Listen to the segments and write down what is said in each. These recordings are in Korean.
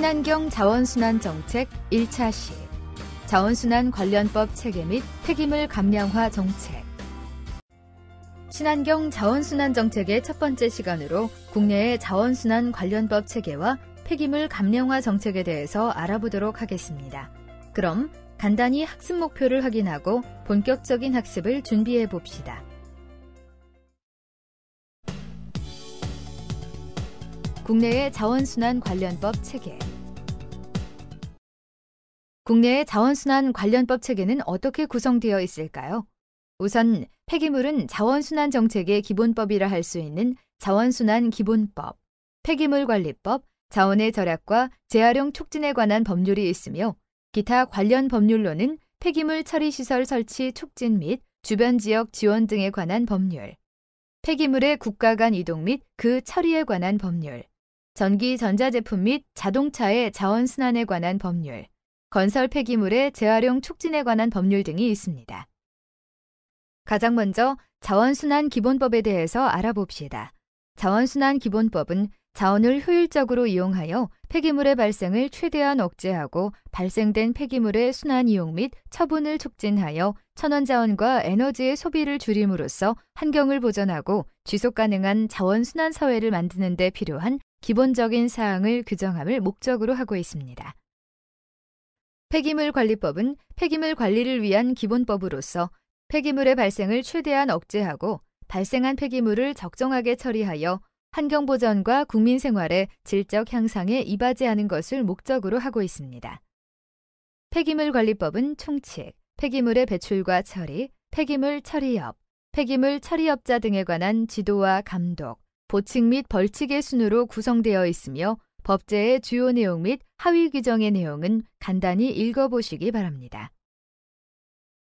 친환경 자원순환 정책 1차 시 자원순환 관련법 체계 및 폐기물 감량화 정책 친환경 자원순환 정책의 첫 번째 시간으로 국내의 자원순환 관련법 체계와 폐기물 감량화 정책에 대해서 알아보도록 하겠습니다. 그럼 간단히 학습 목표를 확인하고 본격적인 학습을 준비해 봅시다. 국내의 자원순환 관련법 체계 국내의 자원순환 관련법 체계는 어떻게 구성되어 있을까요? 우선 폐기물은 자원순환 정책의 기본법이라 할 수 있는 자원순환 기본법, 폐기물관리법, 자원의 절약과 재활용 촉진에 관한 법률이 있으며 기타 관련 법률로는 폐기물 처리시설 설치 촉진 및 주변 지역 지원 등에 관한 법률, 폐기물의 국가 간 이동 및 그 처리에 관한 법률, 전기 전자제품 및 자동차의 자원순환에 관한 법률, 건설 폐기물의 재활용 촉진에 관한 법률 등이 있습니다. 가장 먼저 자원순환 기본법에 대해서 알아봅시다. 자원순환 기본법은 자원을 효율적으로 이용하여 폐기물의 발생을 최대한 억제하고 발생된 폐기물의 순환 이용 및 처분을 촉진하여 천원 자원과 에너지의 소비를 줄임으로써 환경을 보전하고 지속 가능한 자원 순환 사회를 만드는 데 필요한 기본적인 사항을 규정함을 목적으로 하고 있습니다. 폐기물 관리법은 폐기물 관리를 위한 기본법으로서 폐기물의 발생을 최대한 억제하고 발생한 폐기물을 적정하게 처리하여 환경 보전과 국민 생활의 질적 향상에 이바지하는 것을 목적으로 하고 있습니다. 폐기물 관리법은 총칙, 폐기물의 배출과 처리, 폐기물 처리업, 폐기물 처리업자 등에 관한 지도와 감독, 보칙 및 벌칙의 순으로 구성되어 있으며 법제의 주요 내용 및 하위 규정의 내용은 간단히 읽어보시기 바랍니다.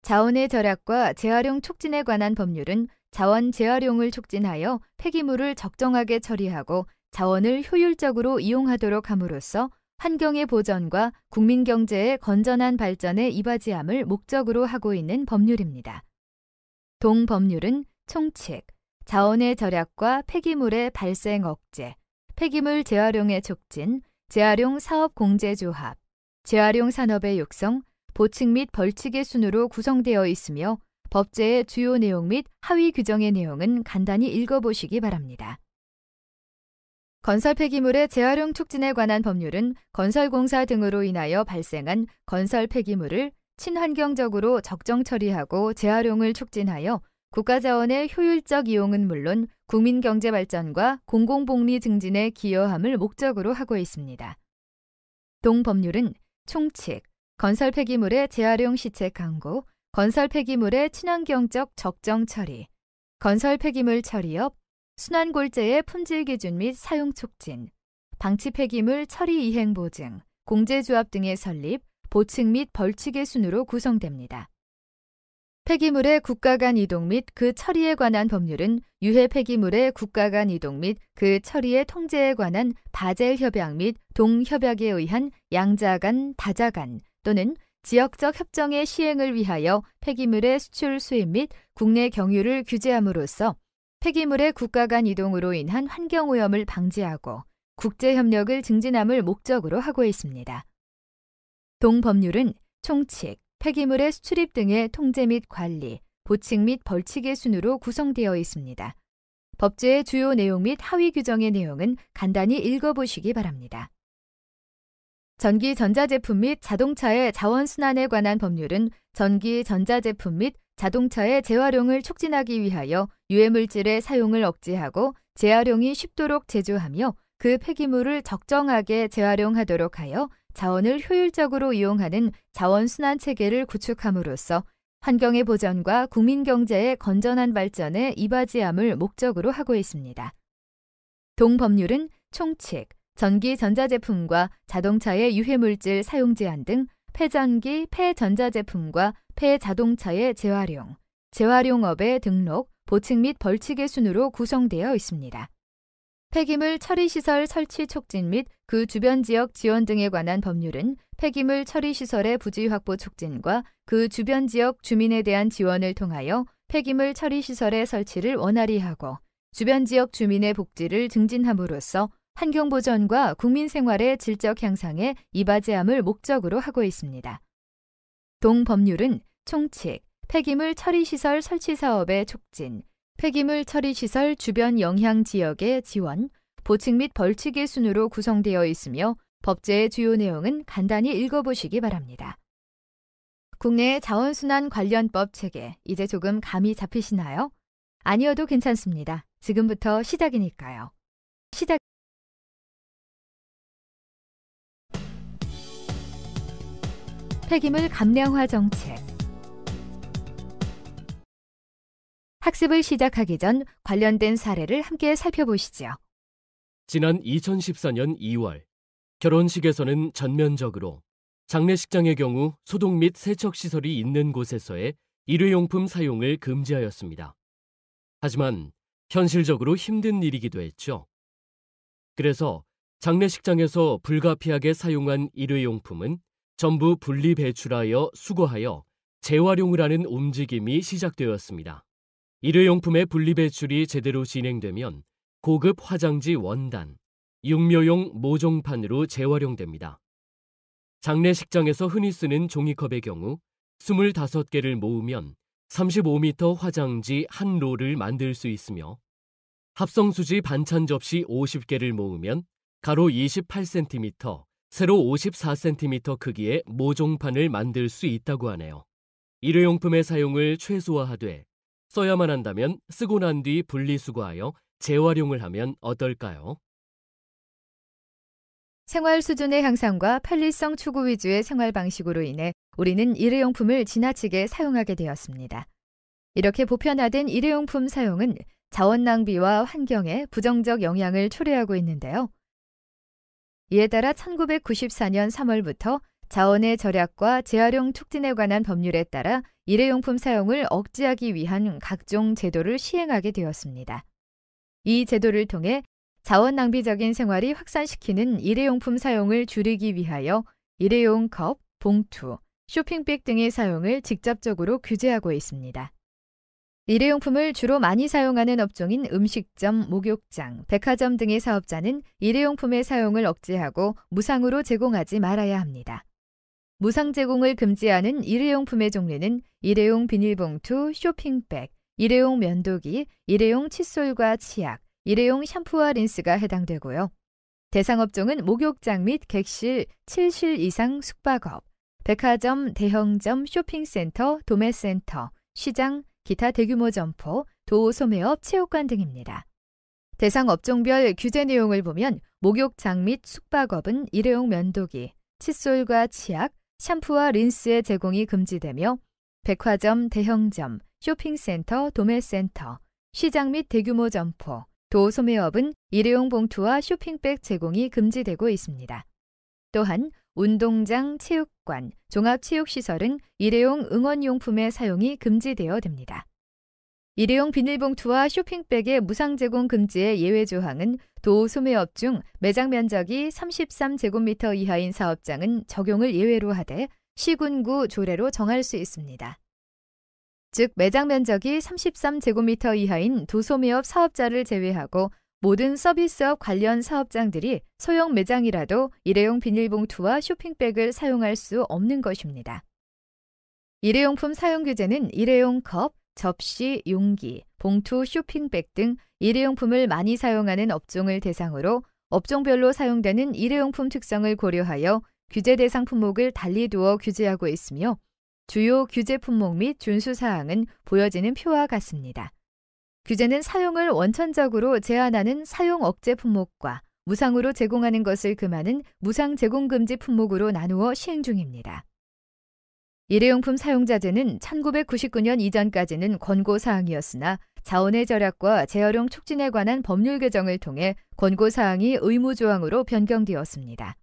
자원의 절약과 재활용 촉진에 관한 법률은 자원 재활용을 촉진하여 폐기물을 적정하게 처리하고 자원을 효율적으로 이용하도록 함으로써 환경의 보전과 국민 경제의 건전한 발전에 이바지함을 목적으로 하고 있는 법률입니다. 동법률은 총칙, 자원의 절약과 폐기물의 발생 억제, 폐기물 재활용의 촉진, 재활용 사업 공제 조합, 재활용 산업의 육성, 보칙 및 벌칙의 순으로 구성되어 있으며 법제의 주요 내용 및 하위 규정의 내용은 간단히 읽어보시기 바랍니다. 건설 폐기물의 재활용 촉진에 관한 법률은 건설공사 등으로 인하여 발생한 건설 폐기물을 친환경적으로 적정 처리하고 재활용을 촉진하여 국가자원의 효율적 이용은 물론 국민 경제 발전과 공공복리 증진에 기여함을 목적으로 하고 있습니다. 동법률은 총칙, 건설 폐기물의 재활용 시책 강고, 건설 폐기물의 친환경적 적정 처리, 건설 폐기물 처리업, 순환골재의 품질 기준 및 사용 촉진, 방치 폐기물 처리 이행 보증, 공제조합 등의 설립, 보증 및 벌칙의 순으로 구성됩니다. 폐기물의 국가 간 이동 및 그 처리에 관한 법률은 유해 폐기물의 국가 간 이동 및 그 처리의 통제에 관한 바젤 협약 및 동협약에 의한 양자 간, 다자 간 또는 지역적 협정의 시행을 위하여 폐기물의 수출 수입 및 국내 경유를 규제함으로써 폐기물의 국가 간 이동으로 인한 환경 오염을 방지하고 국제 협력을 증진함을 목적으로 하고 있습니다. 동법률은 총칙, 폐기물의 수출입 등의 통제 및 관리, 보칙 및 벌칙의 순으로 구성되어 있습니다. 법제의 주요 내용 및 하위 규정의 내용은 간단히 읽어보시기 바랍니다. 전기 전자제품 및 자동차의 자원순환에 관한 법률은 전기 전자제품 및 자동차의 재활용을 촉진하기 위하여 유해물질의 사용을 억제하고 재활용이 쉽도록 제조하며 그 폐기물을 적정하게 재활용하도록 하여 자원을 효율적으로 이용하는 자원순환 체계를 구축함으로써 환경의 보전과 국민 경제의 건전한 발전에 이바지함을 목적으로 하고 있습니다. 동법률은 총칙, 전기 전자제품과 자동차의 유해물질 사용 제한 등 폐전기, 폐전자제품과 폐자동차의 재활용, 재활용업의 등록, 보칙 및 벌칙의 순으로 구성되어 있습니다. 폐기물 처리시설 설치 촉진 및 그 주변 지역 지원 등에 관한 법률은 폐기물 처리시설의 부지 확보 촉진과 그 주변 지역 주민에 대한 지원을 통하여 폐기물 처리시설의 설치를 원활히 하고 주변 지역 주민의 복지를 증진함으로써 환경보전과 국민생활의 질적 향상에 이바지함을 목적으로 하고 있습니다. 동법률은 총칙, 폐기물 처리시설 설치 사업의 촉진, 폐기물 처리 시설 주변 영향 지역의 지원, 보칙 및 벌칙의 순으로 구성되어 있으며 법제의 주요 내용은 간단히 읽어보시기 바랍니다. 국내 자원순환 관련법 체계, 이제 조금 감이 잡히시나요? 아니어도 괜찮습니다. 지금부터 시작이니까요. 시작. 폐기물 감량화 정책. 학습을 시작하기 전 관련된 사례를 함께 살펴보시죠. 지난 2014년 2월 결혼식에서는 전면적으로 장례식장의 경우 소독 및 세척 시설이 있는 곳에서의 일회용품 사용을 금지하였습니다. 하지만 현실적으로 힘든 일이기도 했죠. 그래서 장례식장에서 불가피하게 사용한 일회용품은 전부 분리 배출하여 수거하여 재활용을 하는 움직임이 시작되었습니다. 일회용품의 분리 배출이 제대로 진행되면 고급 화장지 원단, 육묘용 모종판으로 재활용됩니다. 장례식장에서 흔히 쓰는 종이컵의 경우 25개를 모으면 35m 화장지 한 롤을 만들 수 있으며 합성수지 반찬 접시 50개를 모으면 가로 28cm, 세로 54cm 크기의 모종판을 만들 수 있다고 하네요. 일회용품의 사용을 최소화하되 써야만 한다면 쓰고 난 뒤 분리수거하여 재활용을 하면 어떨까요? 생활 수준의 향상과 편리성 추구 위주의 생활 방식으로 인해 우리는 일회용품을 지나치게 사용하게 되었습니다. 이렇게 보편화된 일회용품 사용은 자원 낭비와 환경에 부정적 영향을 초래하고 있는데요. 이에 따라 1994년 3월부터 자원의 절약과 재활용 촉진에 관한 법률에 따라 일회용품 사용을 억제하기 위한 각종 제도를 시행하게 되었습니다. 이 제도를 통해 자원 낭비적인 생활이 확산시키는 일회용품 사용을 줄이기 위하여 일회용 컵, 봉투, 쇼핑백 등의 사용을 직접적으로 규제하고 있습니다. 일회용품을 주로 많이 사용하는 업종인 음식점, 목욕장, 백화점 등의 사업자는 일회용품의 사용을 억제하고 무상으로 제공하지 말아야 합니다. 무상 제공을 금지하는 일회용품의 종류는 일회용 비닐봉투, 쇼핑백, 일회용 면도기, 일회용 칫솔과 치약, 일회용 샴푸와 린스가 해당되고요. 대상 업종은 목욕장 및 객실 7실 이상 숙박업, 백화점, 대형점, 쇼핑센터, 도매센터, 시장, 기타 대규모 점포, 도 소매업, 체육관 등입니다. 대상 업종별 규제 내용을 보면 목욕장 및 숙박업은 일회용 면도기, 칫솔과 치약, 샴푸와 린스의 제공이 금지되며 백화점, 대형점, 쇼핑센터, 도매센터, 시장 및 대규모 점포, 도소매업은 일회용 봉투와 쇼핑백 제공이 금지되고 있습니다. 또한 운동장, 체육관, 종합체육시설은 일회용 응원용품의 사용이 금지되어 됩니다. 일회용 비닐봉투와 쇼핑백의 무상 제공 금지의 예외 조항은 도 소매업 중 매장 면적이 33제곱미터 이하인 사업장은 적용을 예외로 하되 시군구 조례로 정할 수 있습니다. 즉 매장 면적이 33제곱미터 이하인 도소매업 사업자를 제외하고 모든 서비스업 관련 사업장들이 소형 매장이라도 일회용 비닐봉투와 쇼핑백을 사용할 수 없는 것입니다. 일회용품 사용 규제는 일회용 컵, 접시, 용기, 봉투, 쇼핑백 등 일회용품을 많이 사용하는 업종을 대상으로 업종별로 사용되는 일회용품 특성을 고려하여 규제 대상 품목을 달리 두어 규제하고 있으며 주요 규제 품목 및 준수 사항은 보여지는 표와 같습니다. 규제는 사용을 원천적으로 제한하는 사용 억제 품목과 무상으로 제공하는 것을 금하는 무상 제공 금지 품목으로 나누어 시행 중입니다. 일회용품 사용자재는 1999년 이전까지는 권고사항이었으나 자원의 절약과 재활용 촉진에 관한 법률 개정을 통해 권고사항이 의무조항으로 변경되었습니다.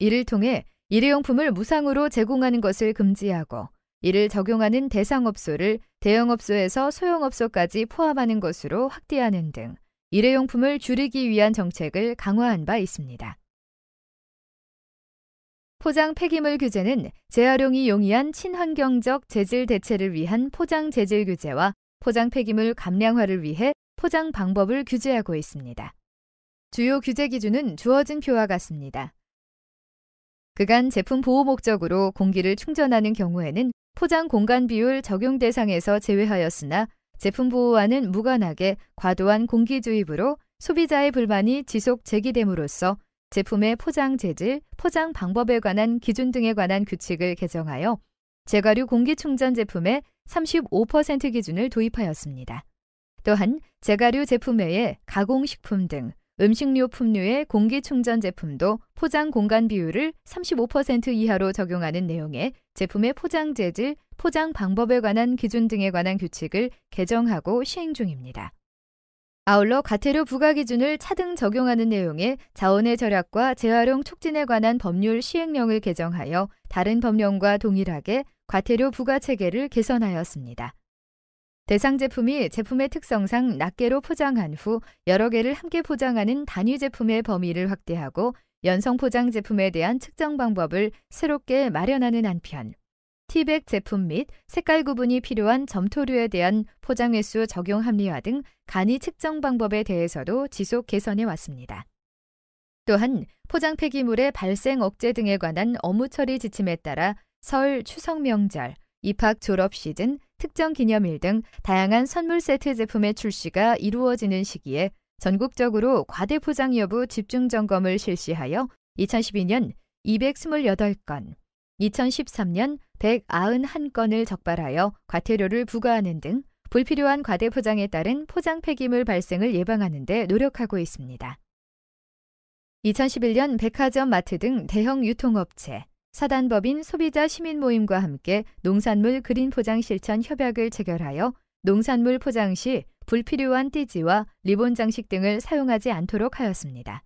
이를 통해 일회용품을 무상으로 제공하는 것을 금지하고 이를 적용하는 대상업소를 대형업소에서 소형업소까지 포함하는 것으로 확대하는 등 일회용품을 줄이기 위한 정책을 강화한 바 있습니다. 포장 폐기물 규제는 재활용이 용이한 친환경적 재질 대체를 위한 포장 재질 규제와 포장 폐기물 감량화를 위해 포장 방법을 규제하고 있습니다. 주요 규제 기준은 주어진 표와 같습니다. 그간 제품 보호 목적으로 공기를 충전하는 경우에는 포장 공간 비율 적용 대상에서 제외하였으나 제품 보호와는 무관하게 과도한 공기 주입으로 소비자의 불만이 지속 제기됨으로써 제품의 포장 재질, 포장 방법에 관한 기준 등에 관한 규칙을 개정하여 재가류 공기 충전 제품의 35% 기준을 도입하였습니다. 또한 재가류 제품 외에 가공식품 등 음식료 품류의 공기 충전 제품도 포장 공간 비율을 35% 이하로 적용하는 내용의 제품의 포장 재질, 포장 방법에 관한 기준 등에 관한 규칙을 개정하고 시행 중입니다. 아울러 과태료 부과 기준을 차등 적용하는 내용의 자원의 절약과 재활용 촉진에 관한 법률 시행령을 개정하여 다른 법령과 동일하게 과태료 부과 체계를 개선하였습니다. 대상 제품이 제품의 특성상 낱개로 포장한 후 여러 개를 함께 포장하는 단위 제품의 범위를 확대하고 연성 포장 제품에 대한 측정 방법을 새롭게 마련하는 한편 티백 제품 및 색깔 구분이 필요한 점토류에 대한 포장 횟수 적용 합리화 등 간이 측정 방법에 대해서도 지속 개선해 왔습니다. 또한 포장 폐기물의 발생 억제 등에 관한 업무 처리 지침에 따라 설, 추석 명절, 입학 졸업 시즌, 특정 기념일 등 다양한 선물 세트 제품의 출시가 이루어지는 시기에 전국적으로 과대 포장 여부 집중 점검을 실시하여 2012년 228건, 2013년 191건을 적발하여 과태료를 부과하는 등 불필요한 과대 포장에 따른 포장 폐기물 발생을 예방하는 데 노력하고 있습니다. 2011년 백화점 마트 등 대형 유통업체, 사단법인 소비자 시민 모임과 함께 농산물 그린 포장 실천 협약을 체결하여 농산물 포장 시 불필요한 띠지와 리본 장식 등을 사용하지 않도록 하였습니다.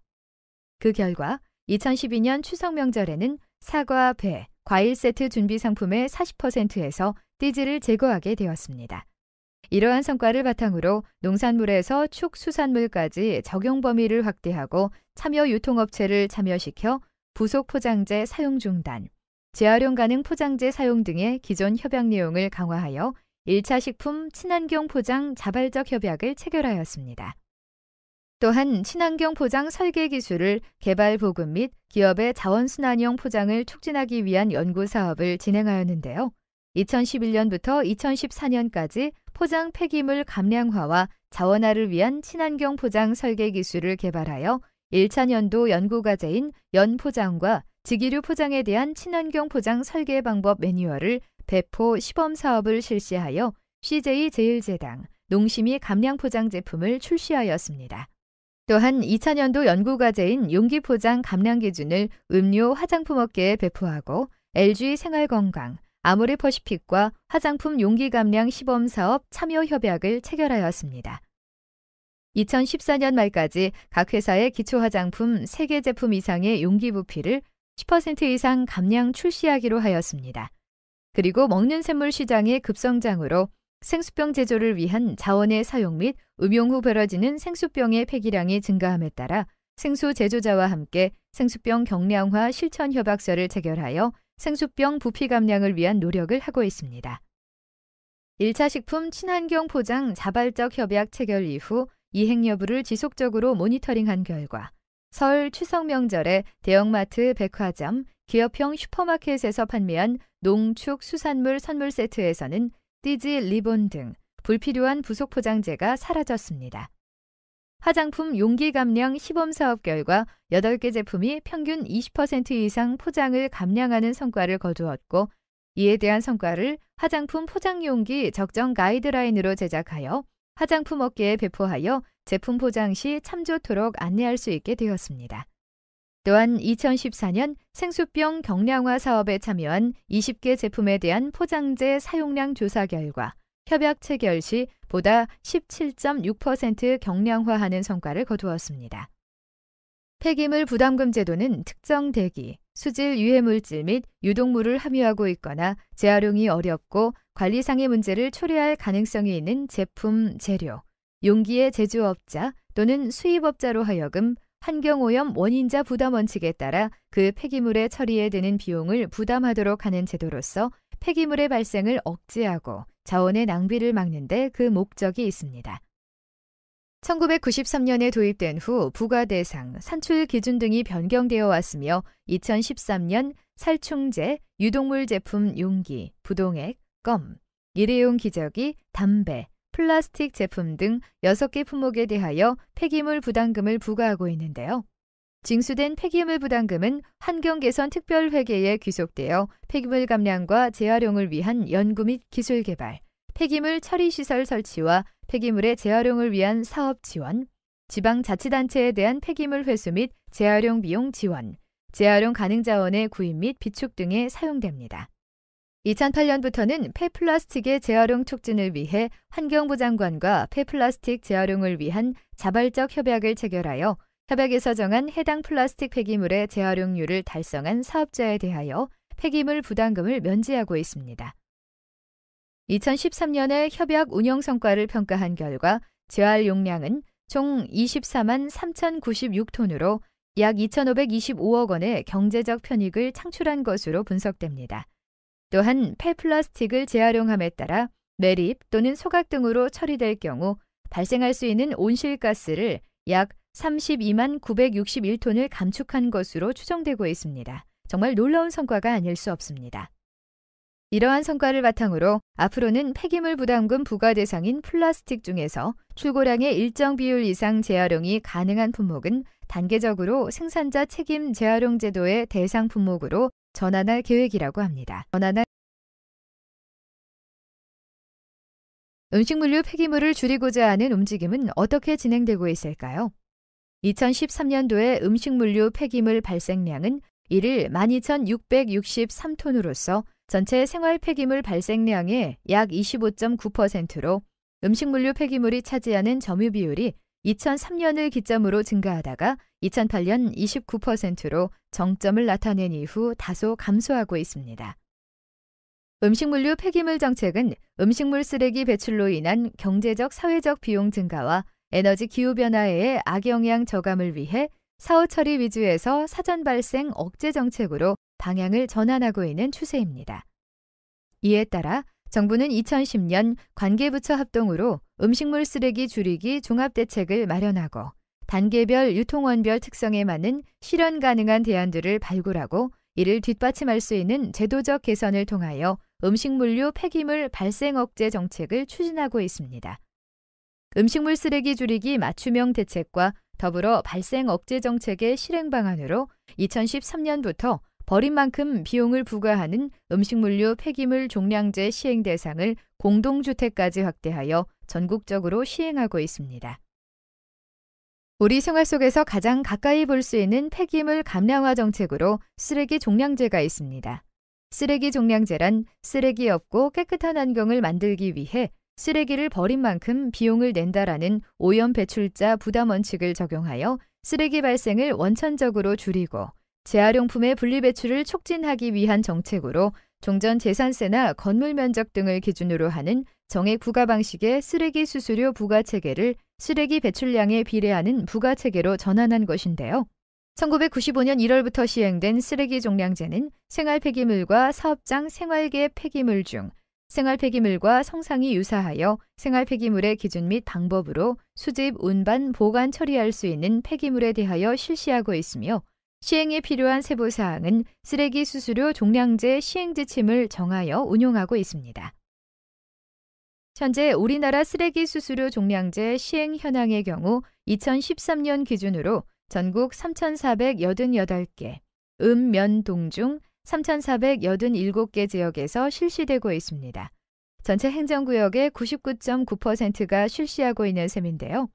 그 결과 2012년 추석 명절에는 사과, 배, 과일 세트 준비 상품의 40%에서 띠지를 제거하게 되었습니다. 이러한 성과를 바탕으로 농산물에서 축수산물까지 적용 범위를 확대하고 참여 유통업체를 참여시켜 부속 포장재 사용 중단, 재활용 가능 포장재 사용 등의 기존 협약 내용을 강화하여 1차 식품 친환경 포장 자발적 협약을 체결하였습니다. 또한 친환경 포장 설계 기술을 개발 보급 및 기업의 자원순환형 포장을 촉진하기 위한 연구 사업을 진행하였는데요. 2011년부터 2014년까지 포장 폐기물 감량화와 자원화를 위한 친환경 포장 설계 기술을 개발하여 1차 년도 연구과제인 연포장과 지기류 포장에 대한 친환경 포장 설계 방법 매뉴얼을 배포 시범 사업을 실시하여 CJ 제일제당 농심이 감량 포장 제품을 출시하였습니다. 또한 2000년도 연구과제인 용기포장 감량 기준을 음료 화장품 업계에 배포하고 LG 생활건강, 아모레퍼시픽과 화장품 용기 감량 시범 사업 참여 협약을 체결하였습니다. 2014년 말까지 각 회사의 기초 화장품 3개 제품 이상의 용기 부피를 10% 이상 감량 출시하기로 하였습니다. 그리고 먹는 샘물 시장의 급성장으로 생수병 제조를 위한 자원의 사용 및 음용 후 벌어지는 생수병의 폐기량이 증가함에 따라 생수 제조자와 함께 생수병 경량화 실천 협약서를 체결하여 생수병 부피 감량을 위한 노력을 하고 있습니다. 1차 식품 친환경 포장 자발적 협약 체결 이후 이행 여부를 지속적으로 모니터링한 결과 설 추석 명절에 대형마트, 백화점, 기업형 슈퍼마켓에서 판매한 농축 수산물 선물 세트에서는 띠지 리본 등 불필요한 부속 포장재가 사라졌습니다. 화장품 용기 감량 시범 사업 결과 8개 제품이 평균 20% 이상 포장을 감량하는 성과를 거두었고 이에 대한 성과를 화장품 포장 용기 적정 가이드라인으로 제작하여 화장품 업계에 배포하여 제품 포장 시 참조토록 안내할 수 있게 되었습니다. 또한 2014년 생수병 경량화 사업에 참여한 20개 제품에 대한 포장재 사용량 조사 결과 협약 체결 시 보다 17.6% 경량화하는 성과를 거두었습니다. 폐기물 부담금 제도는 특정 대기, 수질 유해물질 및 유독물을 함유하고 있거나 재활용이 어렵고 관리상의 문제를 초래할 가능성이 있는 제품, 재료, 용기의 제조업자 또는 수입업자로 하여금 환경오염 원인자 부담 원칙에 따라 그 폐기물의 처리에 드는 비용을 부담하도록 하는 제도로서 폐기물의 발생을 억제하고 자원의 낭비를 막는 데 그 목적이 있습니다. 1993년에 도입된 후 부과 대상, 산출 기준 등이 변경되어 왔으며 2013년 살충제, 유독물 제품 용기, 부동액, 껌, 일회용 기저귀, 담배, 플라스틱 제품 등 6개 품목에 대하여 폐기물 부담금을 부과하고 있는데요. 징수된 폐기물 부담금은 환경개선특별회계에 귀속되어 폐기물 감량과 재활용을 위한 연구 및 기술 개발, 폐기물 처리시설 설치와 폐기물의 재활용을 위한 사업 지원, 지방자치단체에 대한 폐기물 회수 및 재활용 비용 지원, 재활용 가능 자원의 구입 및 비축 등에 사용됩니다. 2008년부터는 폐플라스틱의 재활용 촉진을 위해 환경부 장관과 폐플라스틱 재활용을 위한 자발적 협약을 체결하여 협약에서 정한 해당 플라스틱 폐기물의 재활용률을 달성한 사업자에 대하여 폐기물 부담금을 면제하고 있습니다. 2013년에 협약 운영 성과를 평가한 결과 재활 용량은 총 24만 3,096톤으로 약 2,525억 원의 경제적 편익을 창출한 것으로 분석됩니다. 또한 폐플라스틱을 재활용함에 따라 매립 또는 소각 등으로 처리될 경우 발생할 수 있는 온실가스를 약 32만 961톤을 감축한 것으로 추정되고 있습니다. 정말 놀라운 성과가 아닐 수 없습니다. 이러한 성과를 바탕으로 앞으로는 폐기물 부담금 부과 대상인 플라스틱 중에서 출고량의 일정 비율 이상 재활용이 가능한 품목은 단계적으로 생산자 책임 재활용 제도의 대상 품목으로 전환할 계획이라고 합니다. 전환할 음식물류 폐기물을 줄이고자 하는 움직임은 어떻게 진행되고 있을까요? 2013년도에 음식물류 폐기물 발생량은 1일 12,663톤으로서 전체 생활 폐기물 발생량의 약 25.9%로 음식물류 폐기물이 차지하는 점유 비율이 2003년을 기점으로 증가하다가 2008년 29%로 정점을 나타낸 이후 다소 감소하고 있습니다. 음식물류 폐기물 정책은 음식물 쓰레기 배출로 인한 경제적 사회적 비용 증가와 에너지 기후변화에 악영향 저감을 위해 사후 처리 위주에서 사전 발생 억제 정책으로 방향을 전환하고 있는 추세입니다. 이에 따라 정부는 2010년 관계부처 합동으로 음식물 쓰레기 줄이기 종합대책을 마련하고 단계별 유통원별 특성에 맞는 실현 가능한 대안들을 발굴하고 이를 뒷받침할 수 있는 제도적 개선을 통하여 음식물류 폐기물 발생 억제 정책을 추진하고 있습니다. 음식물 쓰레기 줄이기 맞춤형 대책과 더불어 발생 억제 정책의 실행 방안으로 2013년부터 버린 만큼 비용을 부과하는 음식물류 폐기물 종량제 시행 대상을 공동주택까지 확대하여 전국적으로 시행하고 있습니다. 우리 생활 속에서 가장 가까이 볼 수 있는 폐기물 감량화 정책으로 쓰레기 종량제가 있습니다. 쓰레기 종량제란 쓰레기 없고 깨끗한 환경을 만들기 위해 쓰레기를 버린 만큼 비용을 낸다라는 오염 배출자 부담 원칙을 적용하여 쓰레기 발생을 원천적으로 줄이고 재활용품의 분리 배출을 촉진하기 위한 정책으로 종전 재산세나 건물 면적 등을 기준으로 하는 정액 부과 방식의 쓰레기 수수료 부과 체계를 쓰레기 배출량에 비례하는 부과 체계로 전환한 것인데요. 1995년 1월부터 시행된 쓰레기 종량제는 생활 폐기물과 사업장 생활계 폐기물 중 생활 폐기물과 성상이 유사하여 생활 폐기물의 기준 및 방법으로 수집, 운반, 보관, 처리할 수 있는 폐기물에 대하여 실시하고 있으며 시행에 필요한 세부 사항은 쓰레기 수수료 종량제 시행 지침을 정하여 운용하고 있습니다. 현재 우리나라 쓰레기 수수료 종량제 시행 현황의 경우 2013년 기준으로 전국 3,488개, 음, 면, 동 중 3,487개 지역에서 실시되고 있습니다. 전체 행정구역의 99.9%가 실시하고 있는 셈인데요.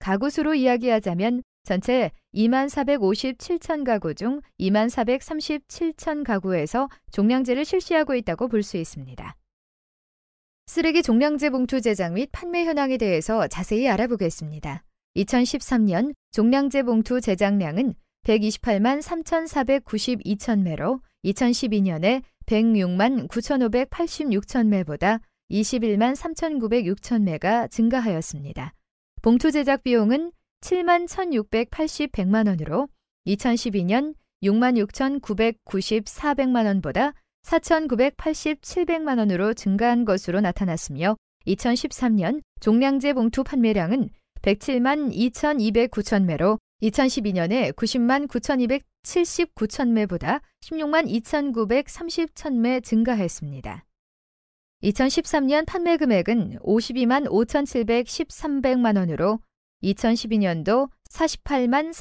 가구수로 이야기하자면 전체 2 4 5 7천 가구 중2 4 3 7천 가구에서 종량제를 실시하고 있다고 볼 수 있습니다. 쓰레기 종량제 봉투 제작 및 판매 현황에 대해서 자세히 알아보겠습니다. 2013년 종량제 봉투 제작량은 128만 3,492천매로 2012년에 106만 9,586천매보다 21만 3,906천매가 증가하였습니다. 봉투 제작 비용은 7만 1,680백만 원으로 2012년 6만 6,994백만 원보다 4,987백만 원으로 증가한 것으로 나타났으며 2013년 종량제 봉투 판매량은 107만 2,209천매로 2012년에 90만 9,279천매보다 16만 2,930천매 증가했습니다. 2013년 판매 금액은 52만 5,713백만 원으로 2012년도 48만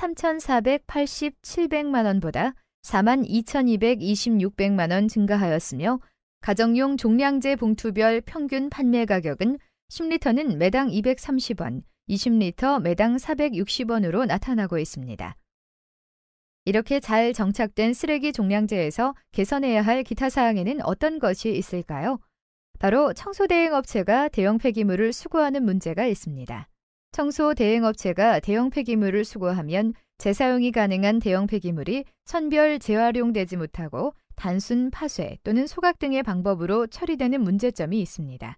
3,487백만 원보다 4만 2,226백만 원 증가하였으며 가정용 종량제 봉투별 평균 판매 가격은 10리터는 매당 230원, 20리터 매당 460원으로 나타나고 있습니다. 이렇게 잘 정착된 쓰레기 종량제에서 개선해야 할 기타 사항에는 어떤 것이 있을까요? 바로 청소 대행 업체가 대형 폐기물을 수거하는 문제가 있습니다. 청소 대행 업체가 대형 폐기물을 수거하면 재사용이 가능한 대형 폐기물이 선별 재활용되지 못하고 단순 파쇄 또는 소각 등의 방법으로 처리되는 문제점이 있습니다.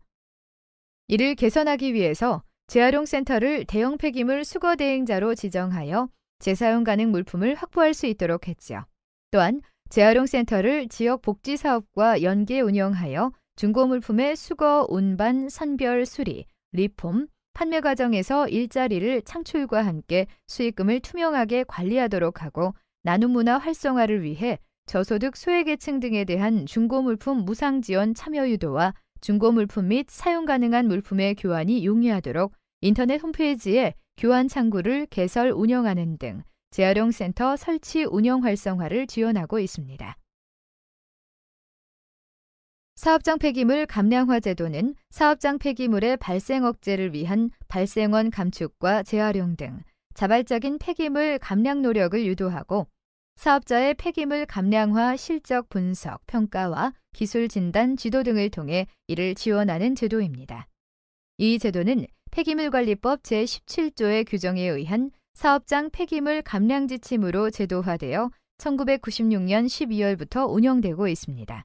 이를 개선하기 위해서 재활용센터를 대형 폐기물 수거 대행자로 지정하여 재사용 가능 물품을 확보할 수 있도록 했지요. 또한 재활용센터를 지역 복지 사업과 연계 운영하여 중고 물품의 수거, 운반, 선별, 수리, 리폼, 판매 과정에서 일자리를 창출과 함께 수익금을 투명하게 관리하도록 하고 나눔 문화 활성화를 위해 저소득 소외계층 등에 대한 중고물품 무상 지원 참여 유도와 중고물품 및 사용 가능한 물품의 교환이 용이하도록 인터넷 홈페이지에 교환 창구를 개설 운영하는 등 재활용센터 설치 운영 활성화를 지원하고 있습니다. 사업장 폐기물 감량화 제도는 사업장 폐기물의 발생 억제를 위한 발생원 감축과 재활용 등 자발적인 폐기물 감량 노력을 유도하고 사업자의 폐기물 감량화 실적 분석, 평가와 기술 진단 지도 등을 통해 이를 지원하는 제도입니다. 이 제도는 폐기물 관리법 제17조의 규정에 의한 사업장 폐기물 감량 지침으로 제도화되어 1996년 12월부터 운영되고 있습니다.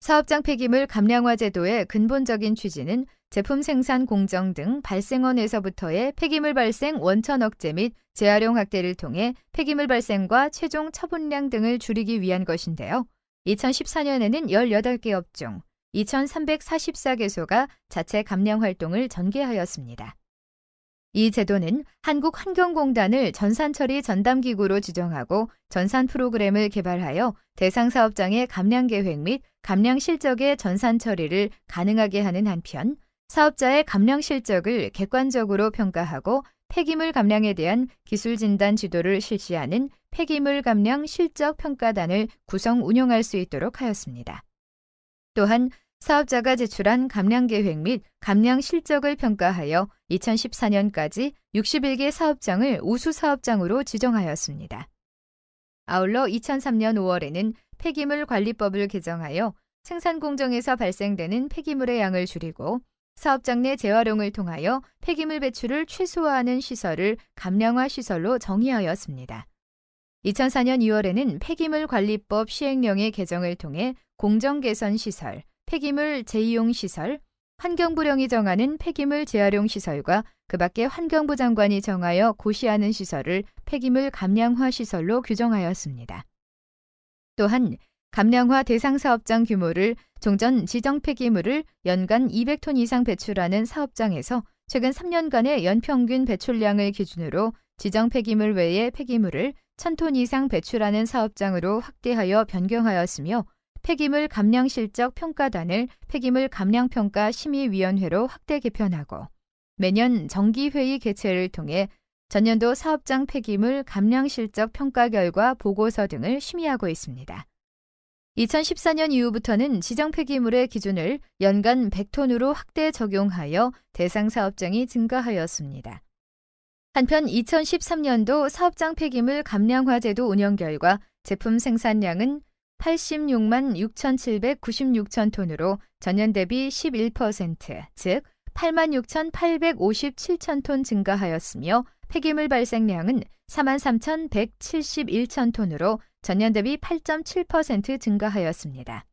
사업장 폐기물 감량화 제도의 근본적인 취지는 제품 생산 공정 등 발생원에서부터의 폐기물 발생 원천 억제 및 재활용 확대를 통해 폐기물 발생과 최종 처분량 등을 줄이기 위한 것인데요. 2014년에는 18개 업종, 2344개소가 자체 감량 활동을 전개하였습니다. 이 제도는 한국환경공단을 전산처리 전담기구로 지정하고 전산 프로그램을 개발하여 대상 사업장의 감량 계획 및 감량 실적의 전산 처리를 가능하게 하는 한편 사업자의 감량 실적을 객관적으로 평가하고 폐기물 감량에 대한 기술 진단 지도를 실시하는 폐기물 감량 실적 평가단을 구성 운영할 수 있도록 하였습니다. 또한 사업자가 제출한 감량 계획 및 감량 실적을 평가하여 2014년까지 61개 사업장을 우수 사업장으로 지정하였습니다. 아울러 2003년 5월에는 폐기물 관리법을 개정하여 생산 공정에서 발생되는 폐기물의 양을 줄이고 사업장 내 재활용을 통하여 폐기물 배출을 최소화하는 시설을 감량화 시설로 정의하였습니다. 2004년 2월에는 폐기물 관리법 시행령의 개정을 통해 공정 개선 시설, 폐기물 재이용 시설, 환경부령이 정하는 폐기물 재활용 시설과 그 밖에 환경부 장관이 정하여 고시하는 시설을 폐기물 감량화 시설로 규정하였습니다. 또한 감량화 대상 사업장 규모를 종전 지정 폐기물을 연간 200톤 이상 배출하는 사업장에서 최근 3년간의 연평균 배출량을 기준으로 지정 폐기물 외의 폐기물을 1000톤 이상 배출하는 사업장으로 확대하여 변경하였으며 폐기물 감량 실적 평가단을 폐기물 감량 평가 심의위원회로 확대 개편하고 매년 정기 회의 개최를 통해 전년도 사업장 폐기물 감량 실적 평가 결과 보고서 등을 심의하고 있습니다. 2014년 이후부터는 지정 폐기물의 기준을 연간 100톤으로 확대 적용하여 대상 사업장이 증가하였습니다. 한편 2013년도 사업장 폐기물 감량화 제도 운영 결과 제품 생산량은 86만 6,796톤으로 전년 대비 11%, 즉8 6 8 5 7 0톤 증가하였으며 폐기물 발생량은 4 3 1 7 1 0톤으로 전년 대비 8.7% 증가하였습니다.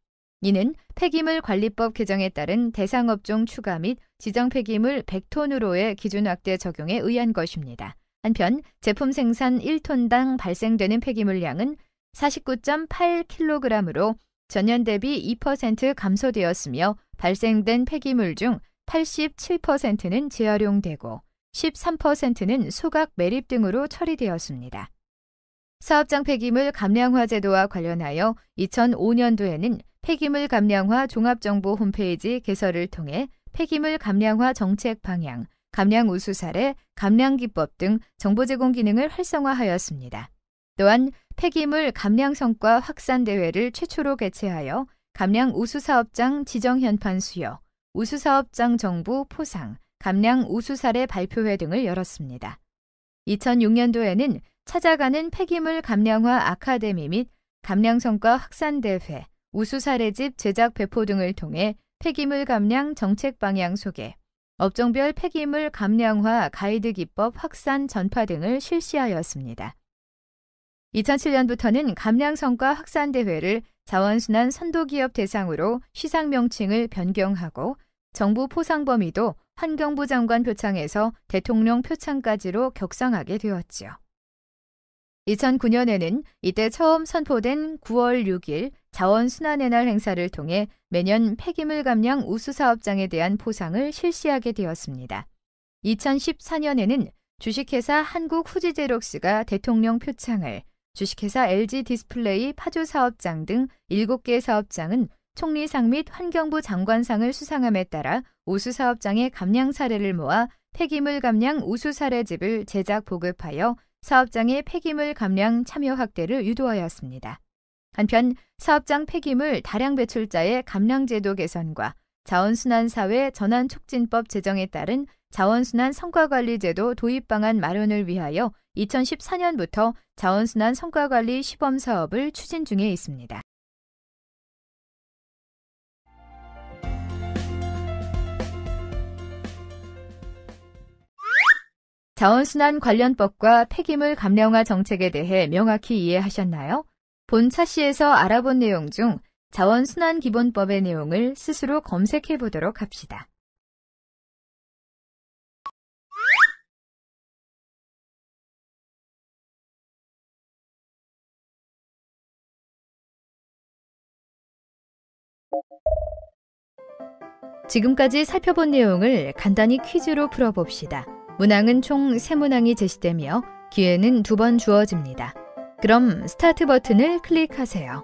이는 폐기물 관리법 개정에 따른 대상업종 추가 및 지정 폐기물 100톤으로의 기준 확대 적용에 의한 것입니다. 한편 제품 생산 1톤당 발생되는 폐기물량은 49.8kg으로 전년 대비 2% 감소되었으며 발생된 폐기물 중 87%는 재활용되고 13%는 소각 매립 등으로 처리되었습니다. 사업장 폐기물 감량화 제도와 관련하여 2005년도에는 폐기물 감량화 종합정보 홈페이지 개설을 통해 폐기물 감량화 정책 방향, 감량 우수 사례, 감량 기법 등 정보 제공 기능을 활성화하였습니다. 또한 폐기물 감량 성과 확산 대회를 최초로 개최하여 감량 우수사업장 지정 현판 수여, 우수사업장 정부 포상, 감량 우수사례 발표회 등을 열었습니다. 2006년도에는 찾아가는 폐기물 감량화 아카데미 및 감량 성과 확산 대회, 우수 사례집 제작 배포 등을 통해 폐기물 감량 정책 방향 소개, 업종별 폐기물 감량화 가이드 기법 확산 전파 등을 실시하였습니다. 2007년부터는 감량성과 확산대회를 자원순환 선도기업 대상으로 시상 명칭을 변경하고 정부 포상 범위도 환경부 장관 표창에서 대통령 표창까지로 격상하게 되었지요. 2009년에는 이때 처음 선포된 9월 6일 자원순환의 날 행사를 통해 매년 폐기물 감량 우수 사업장에 대한 포상을 실시하게 되었습니다. 2014년에는 주식회사 한국후지제록스가 대통령 표창을, 주식회사 LG 디스플레이 파주 사업장 등 7개 사업장은 총리상 및 환경부 장관상을 수상함에 따라 우수 사업장의 감량 사례를 모아 폐기물 감량 우수 사례집을 제작 보급하여 사업장의 폐기물 감량 참여 확대를 유도하였습니다. 한편 사업장 폐기물 다량 배출자의 감량 제도 개선과 자원순환사회 전환 촉진법 제정에 따른 자원순환 성과관리제도 도입 방안 마련을 위하여 2014년부터 자원순환 성과관리 시범 사업을 추진 중에 있습니다. 자원순환 관련법과 폐기물 감량화 정책에 대해 명확히 이해하셨나요? 본 차시에서 알아본 내용 중 자원순환 기본법의 내용을 스스로 검색해 보도록 합시다. 지금까지 살펴본 내용을 간단히 퀴즈로 풀어봅시다. 문항은 총 세문항이 제시되며 기회는 두 번 주어집니다. 그럼 스타트 버튼을 클릭하세요.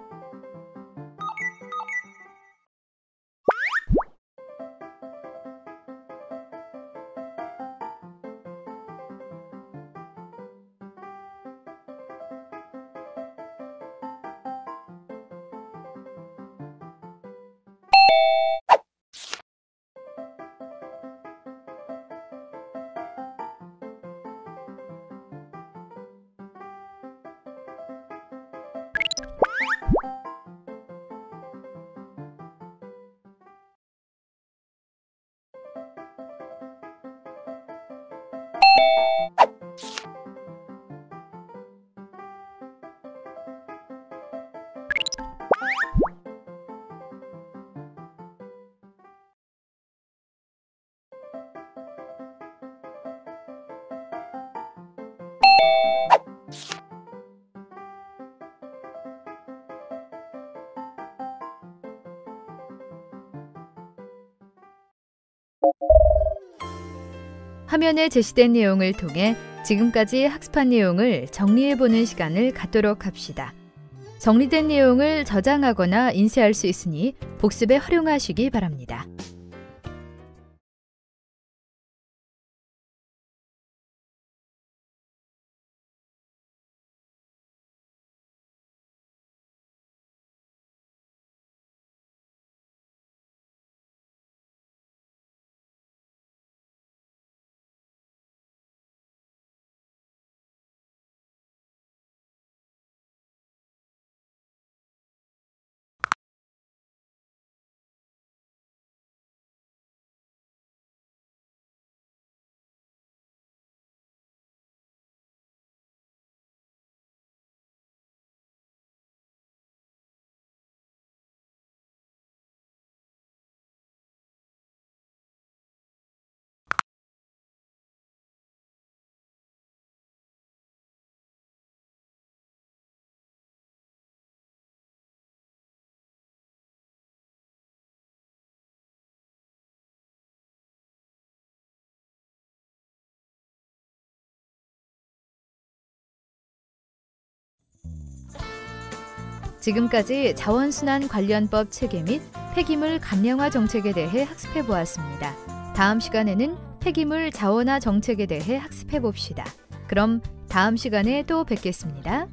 화면에 제시된 내용을 통해 지금까지 학습한 내용을 정리해보는 시간을 갖도록 합시다. 정리된 내용을 저장하거나 인쇄할 수 있으니 복습에 활용하시기 바랍니다. 지금까지 자원순환 관련법 체계 및 폐기물 감량화 정책에 대해 학습해 보았습니다. 다음 시간에는 폐기물 자원화 정책에 대해 학습해 봅시다. 그럼 다음 시간에 또 뵙겠습니다.